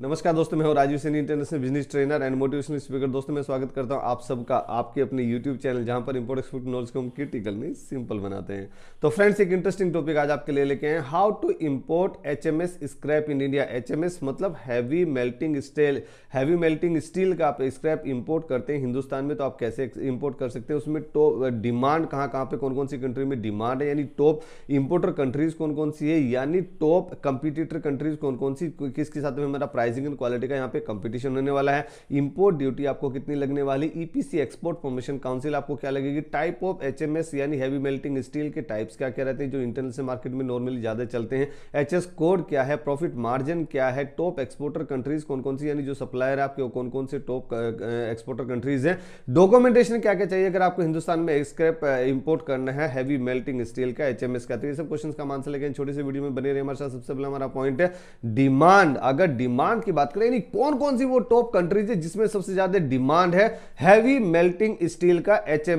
नमस्कार दोस्तों मैं हूं Rajiv Saini international business trainer and motivational speaker दोस्तों मैं स्वागत करता हूं आप सबका आपके अपने यूट्यूब चैनल जहां पर इंपोर्ट एक्सपोर्ट नॉलेज को हम क्रिटिकल नहीं सिंपल बनाते हैं तो फ्रेंड्स एक इंटरेस्टिंग टॉपिक आज आपके लिए लेके हैं how to import H scrap in India H मतलब heavy melting steel heavy melting steel का आप स्क्रैप इम्पोर्ट करते हैं हिंदुस्तान में तो आप कैसे इम्पोर्ट कर सकते हैं उसमें टॉप डिमांड कहाँ कहाँ पर कौन कौन सी कंट्री में डिमांड है यानी टॉप इम्पोर्टर कंट्रीज कौन कौन सी है यानी टॉप कंपिटिटर कंट्रीज कौन कौन सी किसके साथ में हमारा प्राइसिंग एंड क्वालिटी का यहाँ पे कंपटीशन होने वाला है इंपोर्ट ड्यूटी आपको कितनी लगने वाली ईपीसी एक्सपोर्ट प्रमोशन काउंसिल आपको क्या लगेगी टाइप ऑफ एच यानी हैवी मेल्टिंग स्टील के टाइप्स क्या क्या रहते हैं जो इंटरनल से मार्केट में नॉर्मली ज़्यादा चलते हैं एच कोड क्या है प्रॉफिट मार्जिन क्या है टॉप एक्सपोर्टर कंट्रीज कौन कौन सी यानी जो सप्लायर है आपके कौन कौन से टॉप एक्सपोर्टर कंट्रीज है डॉक्यूमेंटेशन क्या क्या चाहिए अगर आपको हिंदुस्तान में स्क्रेप इंपोर्ट करना है हैवी मेल्टिंग स्टील का एच एम एस का तो ये आंसर लेकिन छोटी सी वीडियो में बने रहे हमारे साथ सबसे पहला हमारा पॉइंट है डिमांड अगर डिमांड डिमांड की बात करें यानी कौन कौन सी वो टॉप कंट्रीज है जिसमें सबसे ज्यादा डिमांड है हैवी मेल्टिंग स्टील का एच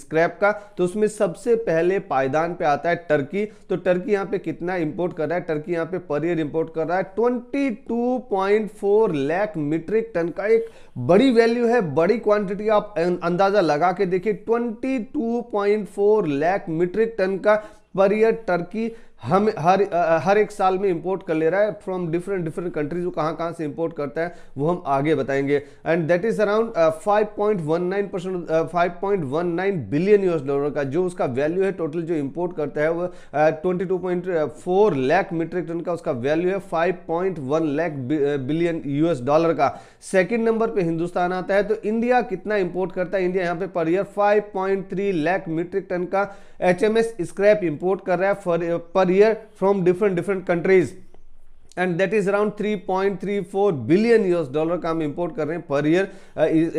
स्क्रैप का तो उसमें सबसे पहले पायदान पे आता है टर्की तो टर्की यहाँ पे कितना इंपोर्ट कर रहा है टर्की यहाँ पे पर ईयर इंपोर्ट कर रहा है 22.4 लाख मीट्रिक टन का एक बड़ी वैल्यू है बड़ी क्वांटिटी आप अं-, अंदाजा लगा के देखिए 22.4 लाख मीट्रिक टन का पर ईयर टर्की हम हर हर एक साल में इंपोर्ट कर ले रहा है फ्रॉम डिफरेंट डिफरेंट कंट्रीज वो कहाँ कहाँ से इंपोर्ट करता है वो हम आगे बताएंगे and that is around 5.19 percent five billion US dollar का जो उसका वैल्यू है टोटल जो इंपोर्ट करता है वो twenty two four lakh metric ton का उसका वैल्यू है five point one lakh billion US dollar का सेकेंड नंबर पर हिंदुस्तान आता है तो इंडिया कितना इंपोर्ट करता है इंडिया यहाँ पे per year five point three lakh metric ton का एच स्क्रैप इंपोर्ट कर रहा है फॉर पर are here from different different countries and that is around 3.34 billion US dollar का हम इंपोर्ट कर रहे हैं per year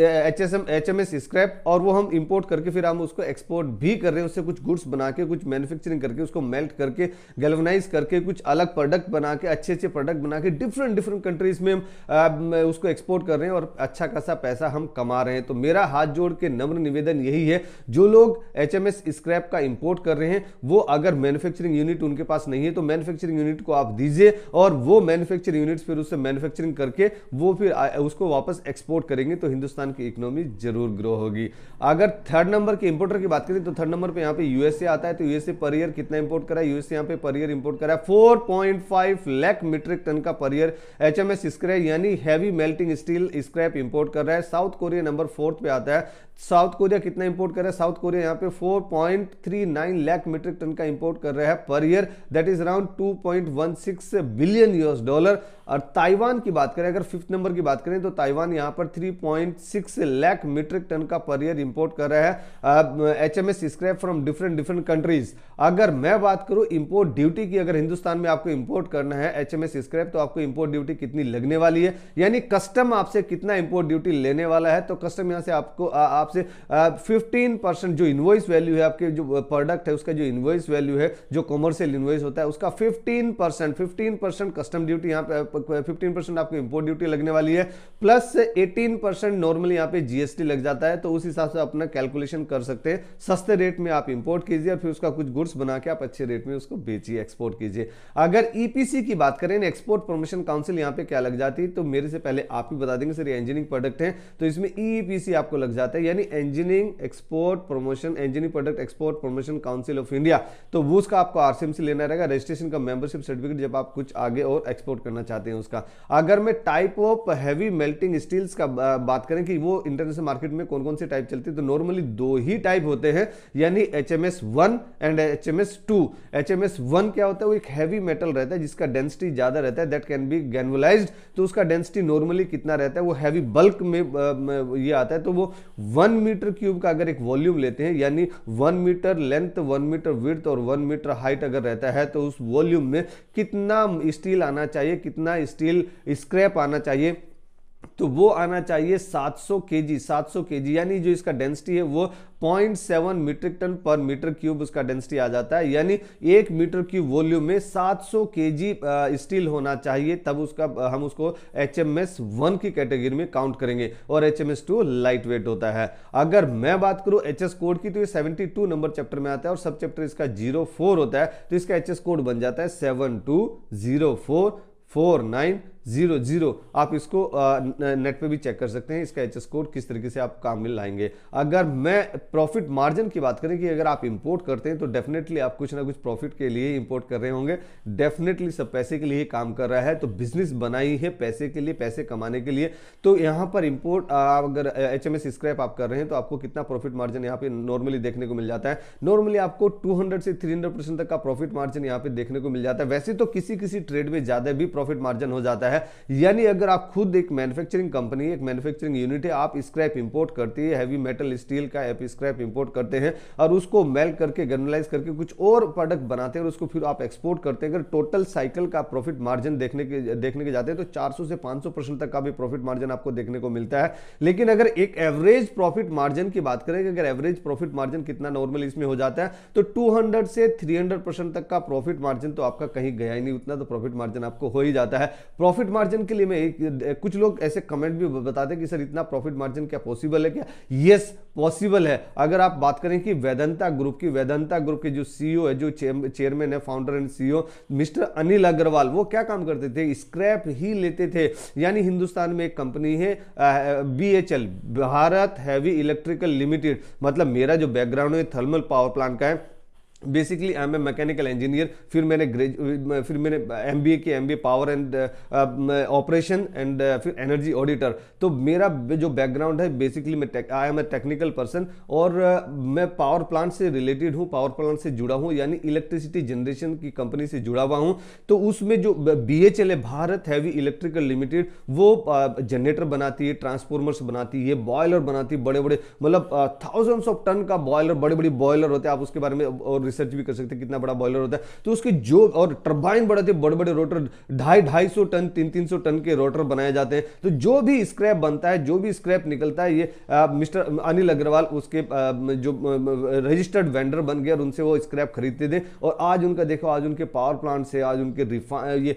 H S M H M S scrap और वो हम इंपोर्ट करके फिर हम उसको एक्सपोर्ट भी कर रहे हैं उससे कुछ गुड्स बना के कुछ मैन्युफैक्चरिंग करके उसको मेल्ट करके गैल्वनाइज करके कुछ अलग प्रोडक्ट बना के अच्छे अच्छे प्रोडक्ट बना के डिफरेंट डिफरेंट कंट्रीज में हम आ, उसको एक्सपोर्ट कर रहे हैं और अच्छा खासा पैसा हम कमा रहे हैं तो मेरा हाथ जोड़ के नम्र निवेदन यही है जो लोग एच एम एस स्क्रैप का इंपोर्ट कर रहे हैं वो अगर मैन्युफैक्चरिंग यूनिट उनके पास नहीं है तो मैन्युफैक्चरिंग यूनिट को आप दीजिए और वो वो मैन्युफैक्चर यूनिट्स फिर उससे मैन्युफैक्चरिंग करके वो फिर उसको वापस एक्सपोर्ट करेंगे तो हिंदुस्तान की इकोनॉमी जरूर ग्रो होगी अगर थर्ड नंबर के इंपोर्टर की बात करें तो थर्ड नंबर पर यहाँ पे यूएसए आता है तो यूएसए पर ईयर कितना इंपोर्ट करा है यूएसए यहाँ पे पर ईयर इंपोर्ट करा है four point five lakh metric ton का per year H M S scrap यानी heavy melting steel scrap import कर रहा है साउथ कोरिया नंबर फोर्थ पे आता है साउथ कोरिया कितना इंपोर्ट कर रहा है साउथ कोरिया यहाँ पे 4.39 लाख मीट्रिक टन का इंपोर्ट कर रहा है per year that is around 2.16 billion US dollar और ताइवान की बात करें अगर फिफ्थ नंबर की बात करें तो ताइवान यहाँ पर 3.6 लाख मीट्रिक टन का पर ईयर इंपोर्ट कर रहा है H M S scrap from different different countries अगर मैं बात करूँ इम्पोर्ट ड्यूटी की अगर हिंदुस्तान में आपको इम्पोर्ट करना है एच एम एस स्क्रैप तो आपको इम्पोर्ट ड्यूटी कितनी लगने वाली है यानी कस्टम आपसे कितना इम्पोर्ट ड्यूटी लेने वाला है तो कस्टम यहाँ से आपको आप से फिफ्टीन परसेंट जो इन्वॉइस वैल्यू है आपके जो प्रोडक्ट है उसका जो इन्वॉइस वैल्यू है जो कॉमर्शियल इन्वॉइस होता है उसका fifteen percent fifteen percent custom duty यहाँ पे फिफ्टीन परसेंट आपको इम्पोर्ट ड्यूटी लगने वाली है प्लस एटीन परसेंट नॉर्मली यहाँ पे जीएसटी लग जाता है तो उस हिसाब से अपना कैलकुलेशन कर सकते हैं सस्ते रेट में आप इम्पोर्ट कीजिए फिर उसका कुछ गुड्स बना के आप अच्छे रेट में उसको बेचिए एक्सपोर्ट कीजिए अगर ईपीसी e की बात करें एक्सपोर्ट प्रमोशन काउंसिल यहाँ पे क्या लग जाती है तो मेरे से पहले आप ही बता देंगे सर इंजीनियरिंग प्रोडक्ट है तो इसमें ईपीसी e आपको लग जाता है यानी यानी engineering export promotion engineering product export promotion council of India तो वो उसका आपको आरसीएम से लेना रहेगा रजिस्ट्रेशन का मेंबरशिप सर्टिफिकेट जब आप कुछ आगे और एक्सपोर्ट करना चाहते हैं उसका अगर मैं type of heavy melting steels का बात करें कि वो इंटरनेशनल मार्केट में कौन कौन से टाइप चलती है तो नॉर्मली दो ही टाइप होते हैं यानी H M and H M S two H M S one क्या होता है वो एक हैवी मेटल रहता है जिसका डेंसिटी ज्यादा रहता है दैट कैन बी गैनवलाइज तो उसका डेंसिटी नॉर्मली कितना रहता है वो हैवी बल्क में ये आता है तो वो वन मीटर क्यूब का अगर एक वॉल्यूम लेते हैं यानी one metre length one metre width और वन मीटर हाइट अगर रहता है तो उस वॉल्यूम में कितना स्टील आना चाहिए कितना स्टील स्क्रैप आना चाहिए तो वो आना चाहिए 700 केजी 700 केजी यानी जो इसका डेंसिटी है वो 0.7 metric ton per metre cube उसका डेंसिटी आ जाता है यानी एक मीटर क्यूब वॉल्यूम में 700 केजी स्टील होना चाहिए तब उसका हम उसको एच एम एस वन की कैटेगरी में काउंट करेंगे और H M S two light weight होता है अगर मैं बात करूं एच एस कोड की तो ये 72 नंबर चैप्टर में आता है और सब चैप्टर इसका 04 होता है तो इसका एच एस कोड बन जाता है seven two zero four four nine zero zero आप इसको नेट पे भी चेक कर सकते हैं इसका एच स्कोर किस तरीके से आप काम में लाएंगे अगर मैं प्रॉफिट मार्जिन की बात करें कि अगर आप इंपोर्ट करते हैं तो डेफिनेटली आप कुछ ना कुछ प्रॉफिट के लिए इंपोर्ट कर रहे होंगे डेफिनेटली सब पैसे के लिए काम कर रहा है तो बिजनेस बनाई है पैसे के लिए पैसे कमाने के लिए तो यहां पर इंपोर्ट अगर एच एम स्क्रैप आप कर रहे हैं तो आपको कितना प्रॉफिट मार्जिन यहाँ पे नॉर्मली देखने को मिल जाता है नॉर्मली आपको टू से थ्री परसेंट तक का प्रॉफिट मार्जिन यहाँ पे देखने को मिल जाता है वैसे तो किसी किसी ट्रेड में ज़्यादा भी प्रॉफिट मार्जिन हो जाता है जाता है यानी अगर आप खुद एक मैन्युफैक्चरिंग कंपनी एक मैन्युफैक्चरिंग यूनिट है आप स्क्रैप इंपोर्ट करती है हैवी मेटल स्टील का आप स्क्रैप इंपोर्ट करते हैं और उसको मेल करके गर्नलाइज करके कुछ और प्रोडक्ट बनाते हैं और उसको फिर आप एक्सपोर्ट करते हैं अगर टोटल साइकिल का प्रॉफिट मार्जिन देखने के देखने के जाते हैं तो चार से पांच तक का भी प्रॉफिट मार्जिन आपको देखने को मिलता है लेकिन अगर एक एवरेज प्रॉफिट मार्जिन की बात करें अगर एवरेज प्रॉफिट मार्जिन कितना नॉर्मल इसमें हो जाता है तो टू से थ्री तक का प्रॉफिट मार्जिन तो आपका कहीं गया ही नहीं उतना तो प्रॉफिट मार्जिन आपको हो ही जाता है प्रॉफिट प्रॉफिट मार्जिन के लिए मैं एक, कुछ लोग ऐसे कमेंट भी बताते हैं कि सर इतना प्रॉफिट मार्जिन क्या पॉसिबल है क्या यस पॉसिबल है अगर आप बात करें कि वेदंता ग्रुप की वेदंता ग्रुप के जो सीईओ है जो चेयरमैन है founder and CEO mister Anil Agarwal वो क्या काम करते थे स्क्रैप ही लेते थे यानी हिंदुस्तान में एक कंपनी है B Bharat heavy electrical limited मतलब मेरा जो बैकग्राउंड है थर्मल पावर प्लांट का है basically I am a mechanical engineer फिर मैंने ग्रेजु फिर मैंने एम बी ए की M B A power and operation and फिर एनर्जी ऑडिटर तो मेरा जो बैकग्राउंड है बेसिकली मैं I am a technical person और uh, मैं पावर प्लांट से रिलेटेड हूँ पावर प्लांट से जुड़ा हूँ यानी इलेक्ट्रिसिटी जनरेशन की कंपनी से जुड़ा हुआ हूँ तो उसमें जो बी एच एल है भारत हैवी इलेक्ट्रिकल लिमिटेड वो जनरेटर uh, बनाती है ट्रांसफॉर्मर्स बनाती है बॉयलर बनाती है बड़े बड़े मतलब थाउजेंड्स ऑफ टन का बॉयलर बड़े बड़े बॉयलर होते हैं आप उसके बारे में और रिसर्च भी कर सकते हैं कितना बड़ा बॉयलर होता है तो उसके जो और टर्बाइन बड़े थे बड़े बड़े रोटर ढाई ढाई सौ टन तीन तीन सौ टन के रोटर बनाए जाते हैं तो जो भी स्क्रैप बनता है जो भी स्क्रैप निकलता है ये आ, मिस्टर अनिल अग्रवाल उसके आ, जो रजिस्टर्ड वेंडर बन गए और उनसे वो स्क्रैप खरीदते थे और आज उनका देखो आज उनके पावर प्लांट से आज उनके रिफा ये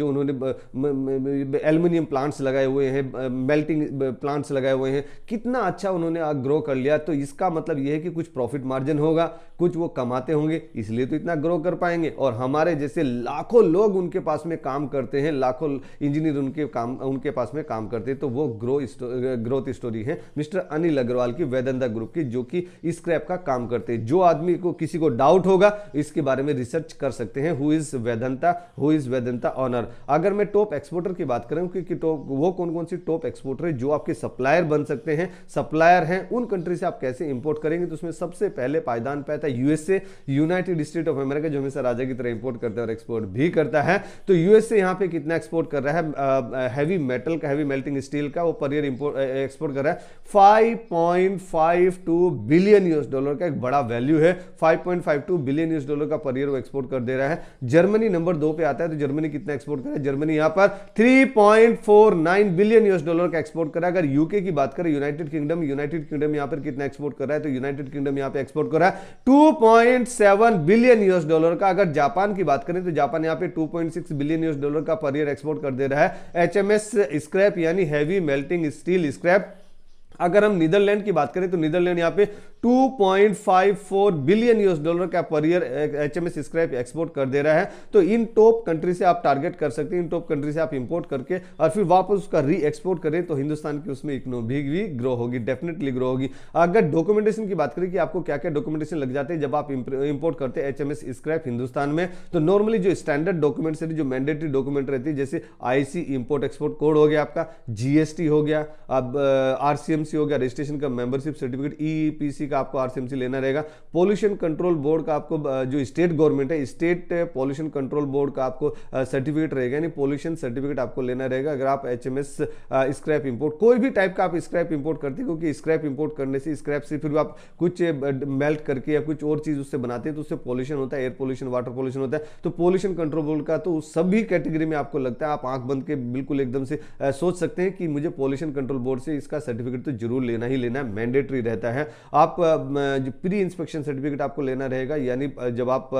जो उन्होंने एल्यूमिनियम प्लांट्स लगाए हुए हैं मेल्टिंग प्लांट्स लगाए हुए हैं कितना अच्छा उन्होंने ग्रो कर लिया तो इसका मतलब यह है कि कुछ प्रॉफिट मार्जिन होगा कुछ वो कमाते होंगे इसलिए तो इतना ग्रो कर पाएंगे और हमारे जैसे लाखों लोग उनके पास में काम करते हैं लाखों इंजीनियर उनके काम उनके पास में काम करते हैं तो वो ग्रो ग्रोथ स्टोरी है मिस्टर अनिल अग्रवाल की वेदंदा ग्रुप की जो कि इस क्रैप का काम करते हैं जो आदमी को किसी को डाउट होगा इसके बारे में रिसर्च कर सकते हैं who is Vedanta who is Vedanta owner अगर मैं टॉप एक्सपोर्टर की बात करूं क्योंकि टॉप वो कौन कौन सी टॉप एक्सपोर्टर है जो आपके सप्लायर बन सकते हैं सप्लायर हैं उन कंट्री से आप कैसे इंपोर्ट करेंगे तो उसमें सबसे पहले पायदान पे आता है US USA United State of America जो हमेशा राजा की तरह इंपोर्ट करता है और एक्सपोर्ट भी करता है तो यूएसए यहां पे कितना एक्सपोर्ट कर रहा है हैवी मेटल का हैवी मेल्टिंग स्टील का वो पर ईयर एक्सपोर्ट कर रहा है फाइव बिलियन यूएस डॉलर का एक बड़ा वैल्यू है फाइव बिलियन यूएस डॉलर का पर ईयर वो एक्सपोर्ट कर दे रहा है जर्मनी नंबर दो पे आता है तो जर्मनी कितना एक्सपोर्ट कर रहा है जर्मनी यहां पर थ्री बिलियन यूएस डॉलर का एक्सपोर्ट कर रहा है अगर यूके की बात करें यूनाइटेड किंगडम यूनाइटेड किंगडम यहां पर कितना एक्सपोर्ट कर रहा है तो यूनाइटेड किंगडम यहां पर एक्सपोर्ट कर रहा है टू 2.7 बिलियन यूएस डॉलर का अगर जापान की बात करें तो जापान यहाँ पे 2.6 बिलियन यूएस डॉलर का पर ईयर एक्सपोर्ट कर दे रहा है एच एम एस स्क्रैप यानी हैवी मेल्टिंग स्टील स्क्रैप अगर हम नीदरलैंड की बात करें तो नीदरलैंड यहाँ पे 2.54 बिलियन यूएस डॉलर का per year H M scrap export कर दे रहा है तो इन टॉप कंट्री से आप टारगेट कर सकते हैं इन टॉप कंट्री से आप इंपोर्ट करके और फिर वापस उसका री एक्सपोर्ट करें तो हिंदुस्तान की उसमें इकोनॉमी भी ग्रो होगी डेफिनेटली ग्रो होगी अगर डॉक्यूमेंटेशन की बात करें कि आपको क्या क्या डॉक्यूमेंटेशन लग जाते हैं जब आप इंपोर्ट करते हैं एच एम स्क्रैप हिंदुस्तान में तो नॉर्मली जो स्टैंडर्ड डॉक्यूमेंट रहती जो मैंडेटरी डॉक्यूमेंट रहती है जैसे आईसी इंपोर्ट एक्सपोर्ट कोड हो गया आपका जीएसटी हो गया अब आर हो गया रजिस्ट्रेशन का मेंबरशिप सर्टिफिकेट ईपीसी का आपको आरसीएमसी लेना रहेगा पोल्यूशन कंट्रोल बोर्ड का आपको जो स्टेट गवर्नमेंट है स्टेट पोल्यूशन कंट्रोल बोर्ड का आपको सर्टिफिकेट रहेगा यानी पोल्यूशन सर्टिफिकेट आपको लेना रहेगा अगर आप एच स्क्रैप इंपोर्ट कोई भी टाइप का आप स्क्रैप इंपोर्ट करते हैं क्योंकि स्क्रैप इंपोर्ट करने से स्क्रैप से फिर आप कुछ मेल्ट करके या कुछ और चीज़ उससे बनाते हैं तो उससे पॉल्यूशन होता है एयर पॉल्यूशन वाटर पॉल्यूशन होता है तो पॉल्यूशन कंट्रोल बोर्ड का तो सभी कैटेगरी में आपको लगता है आप आंख बंद के बिल्कुल एकदम से सोच सकते हैं कि मुझे पॉल्यूशन कंट्रोल बोर्ड से इसका सर्टिफिकेट तो जरूर लेना ही लेना है मैंडेटरी रहता है आप जो प्री इंस्पेक्शन सर्टिफिकेट आपको लेना रहेगा यानी जब आप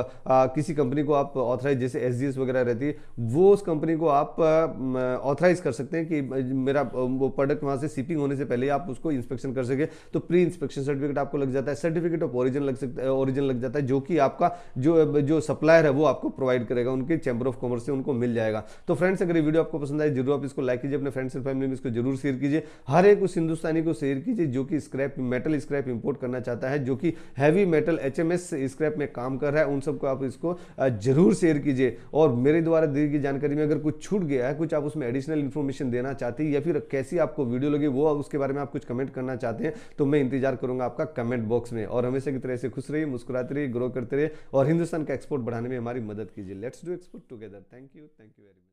किसी कंपनी को आप ऑथराइज जैसे एस वगैरह रहती है वो उस कंपनी को आप ऑथराइज कर सकते हैं कि मेरा वो प्रोडक्ट वहाँ से शिपिंग होने से पहले आप उसको इंस्पेक्शन कर सके तो प्री इंस्पेक्शन सर्टिफिकेट आपको लग जाता है सर्टिफिकेट ऑफ ओरिजिन लग सकता है ओरिजिन लग जाता है जो कि आपका जो जो सप्लायर है वो आपको प्रोवाइड करेगा उनके चैम्बर ऑफ कॉमर्स से उनको मिल जाएगा तो फ्रेंड्स अगर ये वीडियो आपको पसंद आए जरूर आप इसको लाइक कीजिए अपने फ्रेंड्स एंड फैमिली में इसको जरूर शेयर कीजिए हर एक उस हिंदुस्तानी को शेयर कीजिए जो कि स्क्रैप मेटल स्क्रैप इंपोर्ट करना करना चाहता है जो कि heavy metal H M S scrap में काम कर रहा है उन सबको आप इसको जरूर शेयर कीजिए और मेरे द्वारा दी गई जानकारी में अगर कुछ छूट गया है कुछ आप उसमें एडिशनल इन्फॉर्मेशन देना चाहते हैं या फिर कैसी आपको वीडियो लगी वो उसके बारे में आप कुछ कमेंट करना चाहते हैं तो मैं इंतजार करूंगा आपका कमेंट बॉक्स में और हमेशा की तरह से खुश रहिए मुस्कुराते रहिए ग्रो करते रहिए और हिंदुस्तान का एक्सपोर्ट बढ़ाने में हमारी मदद कीजिए let's do export together thank you thank you very much